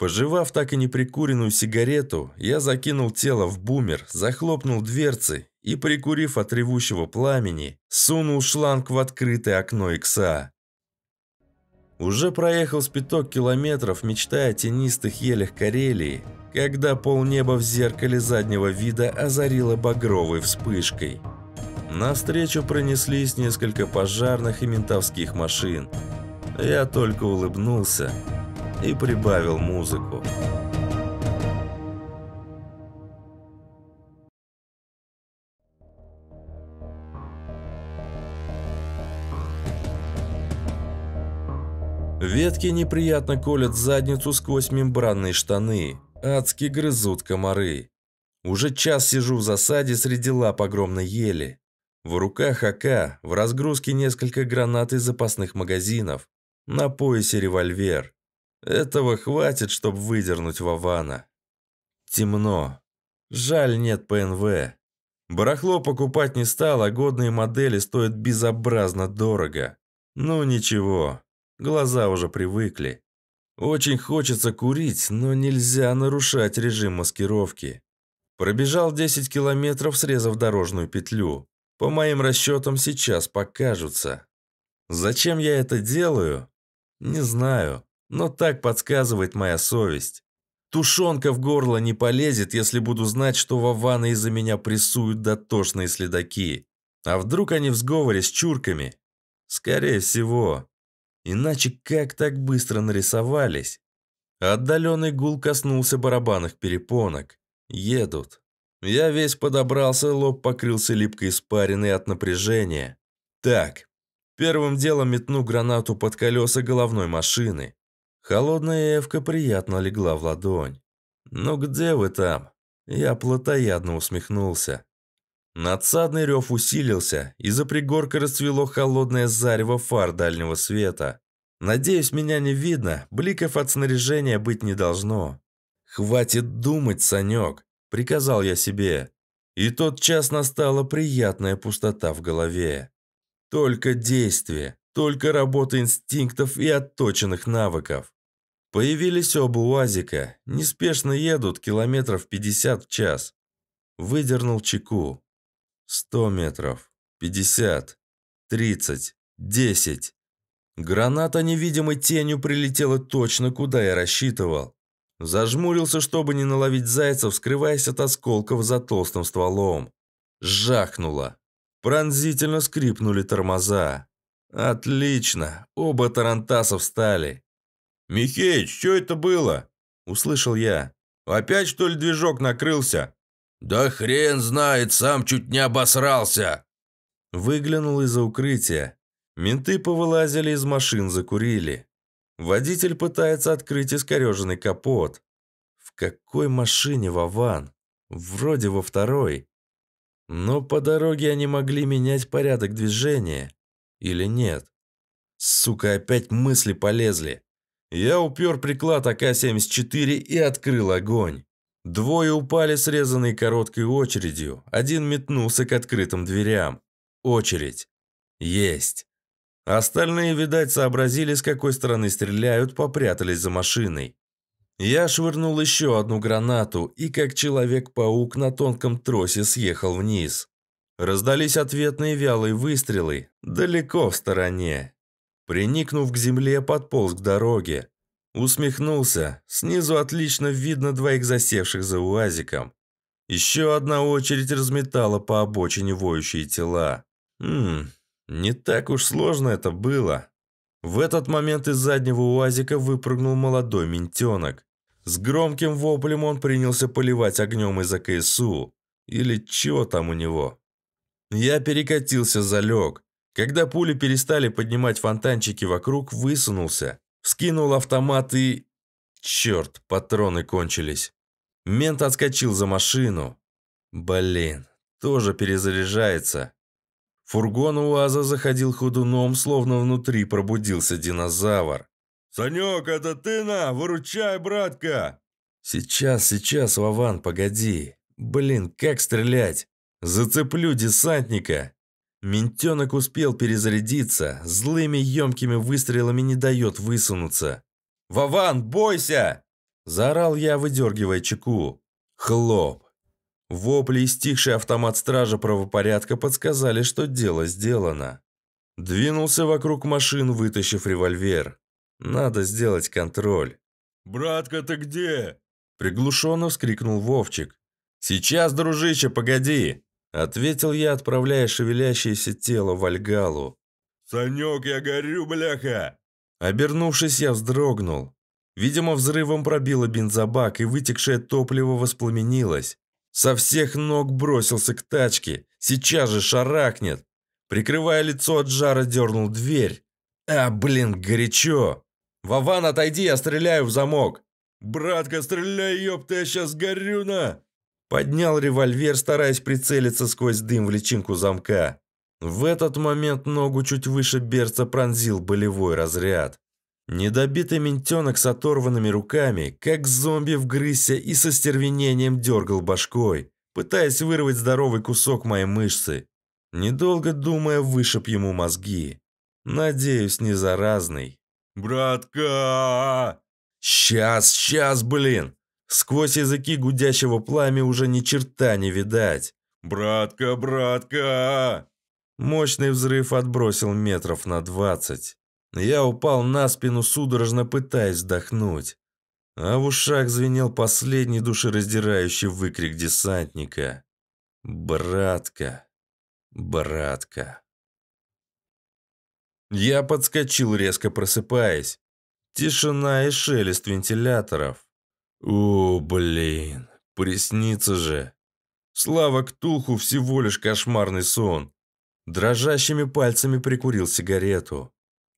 [SPEAKER 1] Пожевав так и не прикуренную сигарету, я закинул тело в бумер, захлопнул дверцы и, прикурив от ревущего пламени, сунул шланг в открытое окно икса. Уже проехал спиток километров, мечтая о тенистых елях Карелии, когда полнеба в зеркале заднего вида озарило багровой вспышкой. Навстречу пронеслись несколько пожарных и ментовских машин. Я только улыбнулся и прибавил музыку. Ветки неприятно колят задницу сквозь мембранные штаны. Адски грызут комары. Уже час сижу в засаде среди лап огромной ели. В руках АК, в разгрузке несколько гранат из запасных магазинов. На поясе револьвер. Этого хватит, чтобы выдернуть Вована. Темно. Жаль, нет ПНВ. Барахло покупать не стал, а годные модели стоят безобразно дорого. Ну ничего, глаза уже привыкли. Очень хочется курить, но нельзя нарушать режим маскировки. Пробежал 10 километров, срезав дорожную петлю. По моим расчетам сейчас покажутся. Зачем я это делаю? Не знаю. Но так подсказывает моя совесть. Тушенка в горло не полезет, если буду знать, что Вована из-за меня прессуют дотошные следаки. А вдруг они в сговоре с чурками? Скорее всего. Иначе как так быстро нарисовались? Отдаленный гул коснулся барабанных перепонок. Едут. Я весь подобрался, лоб покрылся липкой испариной от напряжения. Так, первым делом метну гранату под колеса головной машины. Холодная эвка приятно легла в ладонь. «Ну где вы там?» Я плотоядно усмехнулся. Надсадный рев усилился, и за пригорка расцвело холодное зарево фар дальнего света. Надеюсь, меня не видно, бликов от снаряжения быть не должно. «Хватит думать, Санек!» – приказал я себе. И тот час настала приятная пустота в голове. Только действие, только работа инстинктов и отточенных навыков. Появились оба УАЗика. Неспешно едут километров 50 в час. Выдернул чеку. 100 метров. 50. 30. 10. Граната невидимой тенью прилетела точно, куда я рассчитывал. Зажмурился, чтобы не наловить зайцев, скрываясь от осколков за толстым стволом. Жахнуло. Пронзительно скрипнули тормоза. Отлично, оба тарантаса встали. «Михеич, что это было?» – услышал я. «Опять, что ли, движок накрылся?» «Да хрен знает, сам чуть не обосрался!» Выглянул из-за укрытия. Менты повылазили из машин, закурили. Водитель пытается открыть искореженный капот. В какой машине Вован? Вроде во второй. Но по дороге они могли менять порядок движения. Или нет? Сука, опять мысли полезли. Я упер приклад АК-74 и открыл огонь. Двое упали, срезанные короткой очередью. Один метнулся к открытым дверям. Очередь. Есть. Остальные, видать, сообразили, с какой стороны стреляют, попрятались за машиной. Я швырнул еще одну гранату и, как человек-паук, на тонком тросе съехал вниз. Раздались ответные вялые выстрелы, далеко в стороне. Приникнув к земле, подполз к дороге. Усмехнулся. Снизу отлично видно двоих засевших за уазиком. Еще одна очередь разметала по обочине воющие тела. Ммм, не так уж сложно это было. В этот момент из заднего уазика выпрыгнул молодой ментенок. С громким воплем он принялся поливать огнем из АКСУ. Или чего там у него. Я перекатился залег. Когда пули перестали поднимать фонтанчики вокруг, высунулся. Вскинул автомат и... Черт, патроны кончились. Мент отскочил за машину. Блин, тоже перезаряжается. Фургон УАЗа заходил худуном, словно внутри пробудился динозавр. «Санек, это ты на? Выручай, братка!» «Сейчас, сейчас, Вован, погоди. Блин, как стрелять? Зацеплю десантника!» Ментенок успел перезарядиться, злыми емкими выстрелами не дает высунуться. «Вован, бойся!» – заорал я, выдергивая чеку. Хлоп! Вопли и стихший автомат стража правопорядка подсказали, что дело сделано. Двинулся вокруг машин, вытащив револьвер. Надо сделать контроль. «Братка, ты где?» – приглушенно вскрикнул Вовчик. «Сейчас, дружище, погоди!» Ответил я, отправляя шевелящееся тело в Альгалу. «Санек, я горю, бляха!» Обернувшись, я вздрогнул. Видимо, взрывом пробило бензобак, и вытекшее топливо воспламенилось. Со всех ног бросился к тачке. Сейчас же шарахнет. Прикрывая лицо от жара, дернул дверь. А, блин, горячо. Вован, отойди, я стреляю в замок. Братка, стреляй, ёпта, я сейчас горю на... Поднял револьвер, стараясь прицелиться сквозь дым в личинку замка. В этот момент ногу чуть выше берца пронзил болевой разряд. Недобитый ментенок с оторванными руками, как зомби вгрызся и со стервенением дергал башкой, пытаясь вырвать здоровый кусок моей мышцы. Недолго думая, вышиб ему мозги. Надеюсь, не заразный. «Братка!» «Сейчас, сейчас, блин!» Сквозь языки гудящего пламя уже ни черта не видать. «Братка, братка!» Мощный взрыв отбросил метров на двадцать. Я упал на спину, судорожно пытаясь вдохнуть. А в ушах звенел последний душераздирающий выкрик десантника. «Братка! Братка!» Я подскочил, резко просыпаясь. Тишина и шелест вентиляторов. О, блин, приснится же. Слава Ктулху всего лишь кошмарный сон. Дрожащими пальцами прикурил сигарету.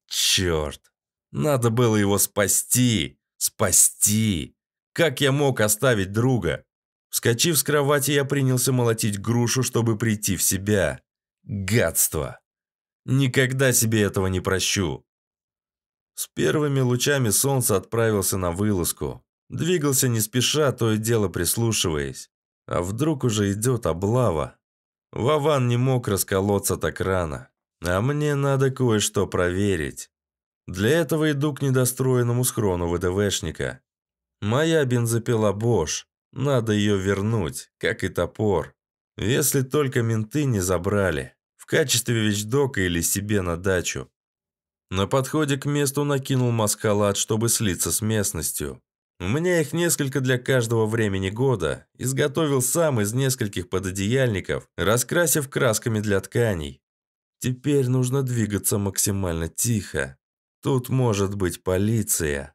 [SPEAKER 1] Черт, надо было его спасти, спасти. Как я мог оставить друга? Вскочив с кровати, я принялся молотить грушу, чтобы прийти в себя. Гадство! Никогда себе этого не прощу. С первыми лучами солнца отправился на вылазку. Двигался не спеша, то и дело прислушиваясь. А вдруг уже идет облава? Вован не мог расколоться так рано. А мне надо кое-что проверить. Для этого иду к недостроенному схрону ВДВшника. Моя бензопила Бош. Надо ее вернуть, как и топор. Если только менты не забрали. В качестве вещдока или себе на дачу. На подходе к месту накинул маскалат, чтобы слиться с местностью. Мне их несколько для каждого времени года. Изготовил сам из нескольких пододеяльников, раскрасив красками для тканей. Теперь нужно двигаться максимально тихо. Тут может быть полиция.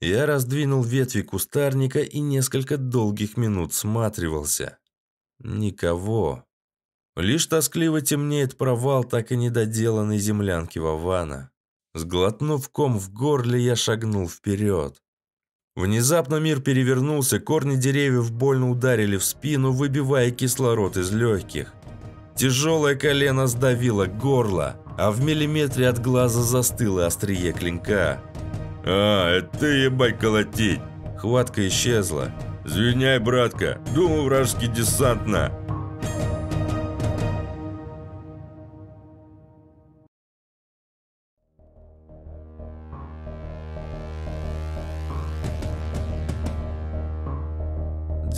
[SPEAKER 1] Я раздвинул ветви кустарника и несколько долгих минут сматривался. Никого. Лишь тоскливо темнеет провал так и недоделанной землянки Вована. Сглотнув ком в горле, я шагнул вперед. Внезапно мир перевернулся, корни деревьев больно ударили в спину, выбивая кислород из легких. Тяжелое колено сдавило горло, а в миллиметре от глаза застыло острие клинка. «А, это ебать колотить!» Хватка исчезла. «Звиняй, братка, думал вражеский десант на...»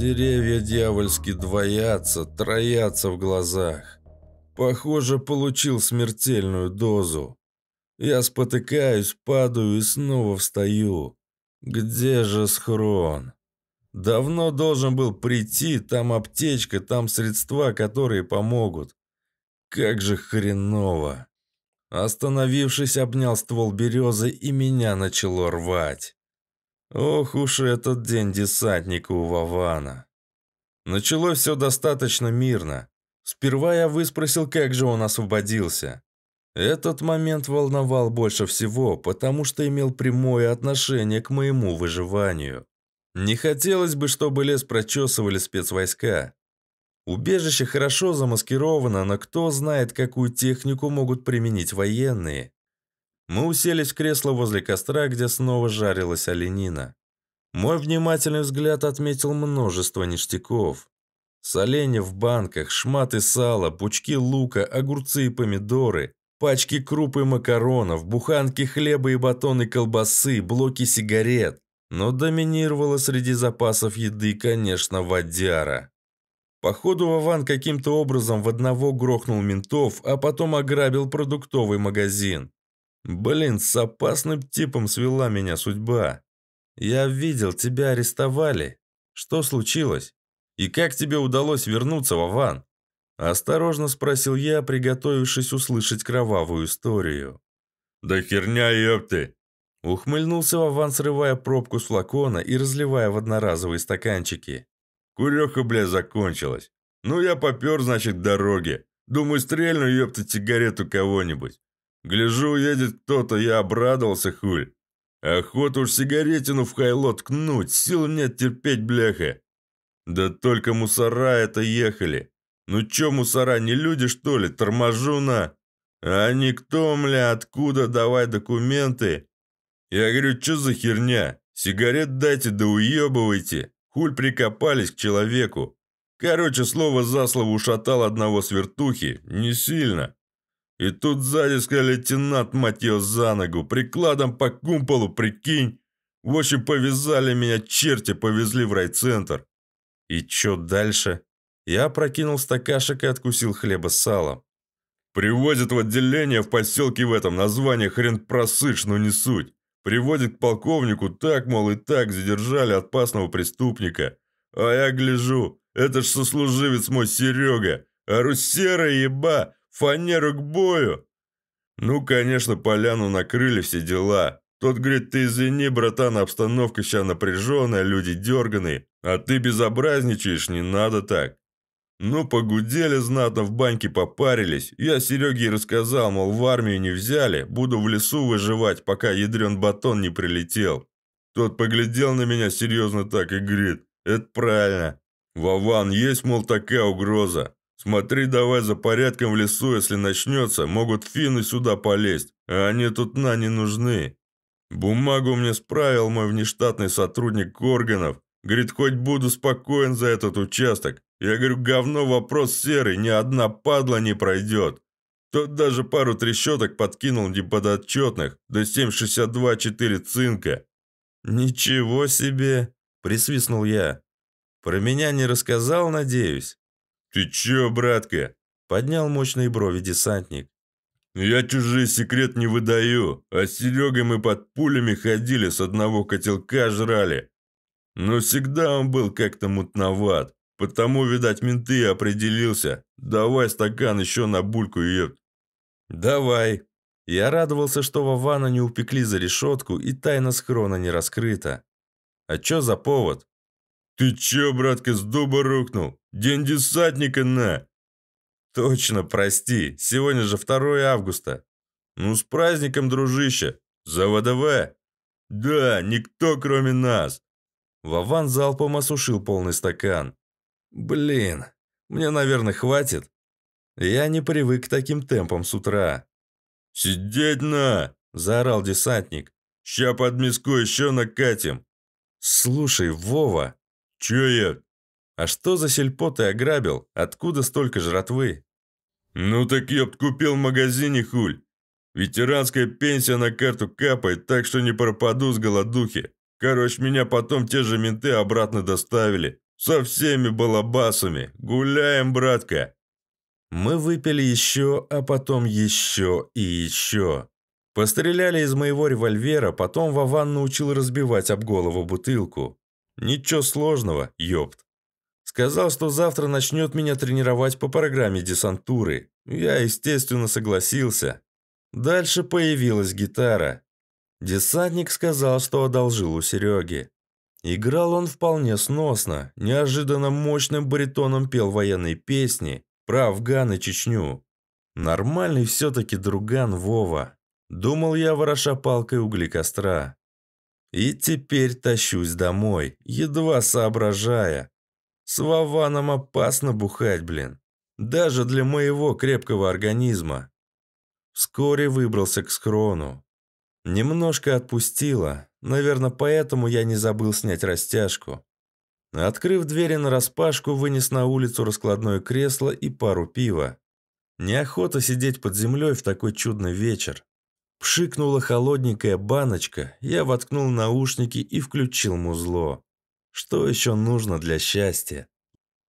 [SPEAKER 1] Деревья дьявольски двоятся, троятся в глазах. Похоже, получил смертельную дозу. Я спотыкаюсь, падаю и снова встаю. Где же схрон? Давно должен был прийти, там аптечка, там средства, которые помогут. Как же хреново. Остановившись, обнял ствол березы и меня начало рвать. Ох уж этот день десантника у Вавана. Началось все достаточно мирно. Сперва я выспросил, как же он освободился. Этот момент волновал больше всего, потому что имел прямое отношение к моему выживанию. Не хотелось бы, чтобы лес прочесывали спецвойска. Убежище хорошо замаскировано, но кто знает, какую технику могут применить военные. Мы уселись в кресло возле костра, где снова жарилась оленина. Мой внимательный взгляд отметил множество ништяков. Соленья в банках, шматы сала, пучки лука, огурцы и помидоры, пачки крупы и макаронов, буханки хлеба и батоны колбасы, блоки сигарет. Но доминировала среди запасов еды, конечно, водяра. Походу, Вован каким-то образом в одного грохнул ментов, а потом ограбил продуктовый магазин. Блин, с опасным типом свела меня судьба. Я видел, тебя арестовали. Что случилось? И как тебе удалось вернуться, Вован? Осторожно спросил я, приготовившись услышать кровавую историю. Да херня, ёпты! Ухмыльнулся Вован, срывая пробку с флакона и разливая в одноразовые стаканчики. Курёха, бля, закончилась. Ну я попёр, значит, к дороге. Думаю, стрельну, ёпта, сигарету кого-нибудь. Гляжу, едет кто-то, я обрадовался, хуль. Охота уж сигаретину в хайло ткнуть, сил нет терпеть, бляха. Да только мусора это ехали. Ну чё мусора, не люди что ли, торможу на... А никто, мля, откуда давай документы? Я говорю, чё за херня? Сигарет дайте да уебывайте. Хуль прикопались к человеку. Короче, слово за слово ушатал одного с вертухи. Не сильно. И тут задиска лейтенант, мать ее, за ногу, прикладом по кумполу, прикинь. В общем, повязали меня черти, повезли в райцентр. И чё дальше? Я прокинул стакашек и откусил хлеба с салом. Приводят в отделение в поселке в этом, название хрен просышь, но ну не суть. Приводит к полковнику, так, мол, и так задержали опасного преступника. А я гляжу, это ж сослуживец мой Серега, а русера еба, Фанера к бою!» Ну, конечно, поляну накрыли все дела. Тот говорит, ты извини, братан, обстановка сейчас напряженная, люди дерганные, а ты безобразничаешь, не надо так. Ну, погудели знатно, в баньке попарились. Я Сереге рассказал, мол, в армию не взяли, буду в лесу выживать, пока ядрен батон не прилетел. Тот поглядел на меня серьезно так и говорит, это правильно. Вован, есть, мол, такая угроза. Смотри давай за порядком в лесу, если начнется, могут финны сюда полезть, а они тут на не нужны. Бумагу мне справил мой внештатный сотрудник органов. Говорит, хоть буду спокоен за этот участок. Я говорю, говно вопрос серый, ни одна падла не пройдет. Тот даже пару трещоток подкинул неподотчетных, до 7,62-4 цинка. «Ничего себе!» – присвистнул я. «Про меня не рассказал, надеюсь?» «Ты чё, братка?» – поднял мощные брови десантник. «Я чужие секрет не выдаю, а с Серегой мы под пулями ходили, с одного котелка жрали. Но всегда он был как-то мутноват, потому, видать, менты определился. Давай стакан еще на бульку, епт». «Давай». Я радовался, что Вована не упекли за решетку и тайна схрона не раскрыта. «А чё за повод?» «Ты чё, братка, с дуба рухнул? День десантника на!» «Точно, прости, сегодня же 2 августа». «Ну, с праздником, дружище! За ВДВ!» «Да, никто, кроме нас!» Вован залпом осушил полный стакан. «Блин, мне, наверное, хватит. Я не привык к таким темпам с утра». «Сидеть на!» – заорал десантник. «Ща под миску еще накатим!» «Слушай, Вова!» «Че я? А что за сельпо ты ограбил? Откуда столько жратвы? Ну так ёпт купил в магазине хуль. Ветеранская пенсия на карту капает, так что не пропаду с голодухи. Короче, меня потом те же менты обратно доставили. Со всеми балабасами. Гуляем, братка. Мы выпили еще, а потом еще и еще. Постреляли из моего револьвера, потом Вован научил разбивать об голову бутылку. Ничего сложного, ёпт. Сказал, что завтра начнет меня тренировать по программе десантуры. Я, естественно, согласился. Дальше появилась гитара. Десантник сказал, что одолжил у Сереги. Играл он вполне сносно, неожиданно мощным баритоном пел военные песни про Афган и Чечню. Нормальный все-таки друган Вова. Думал я, вороша палкой угли костра. И теперь тащусь домой, едва соображая, с Вованом опасно бухать, блин. Даже для моего крепкого организма. Вскоре выбрался к скрону. Немножко отпустило. Наверное, поэтому я не забыл снять растяжку. Открыв двери нараспашку, вынес на улицу раскладное кресло и пару пива. Неохота сидеть под землей в такой чудный вечер. Пшикнула холодненькая баночка, я воткнул наушники и включил музло. Что еще нужно для счастья?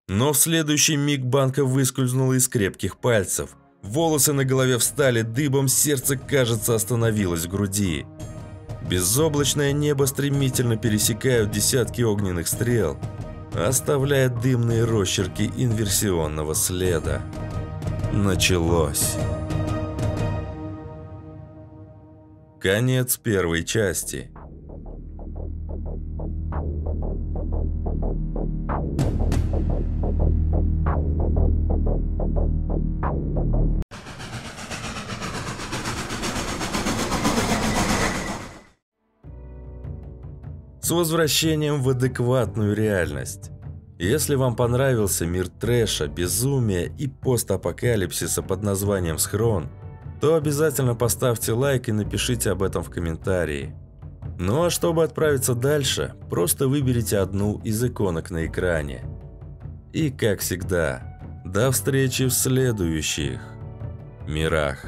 [SPEAKER 1] Но в следующий миг банка выскользнула из крепких пальцев. Волосы на голове встали дыбом, сердце, кажется, остановилось в груди. Безоблачное небо стремительно пересекают десятки огненных стрел, оставляя дымные росчерки инверсионного следа. Началось. Конец первой части. с возвращением в адекватную реальность. Если вам понравился мир трэша, безумия и постапокалипсиса под названием «Схрон», то обязательно поставьте лайк и напишите об этом в комментарии. Ну а чтобы отправиться дальше, просто выберите одну из иконок на экране. И как всегда, до встречи в следующих мирах.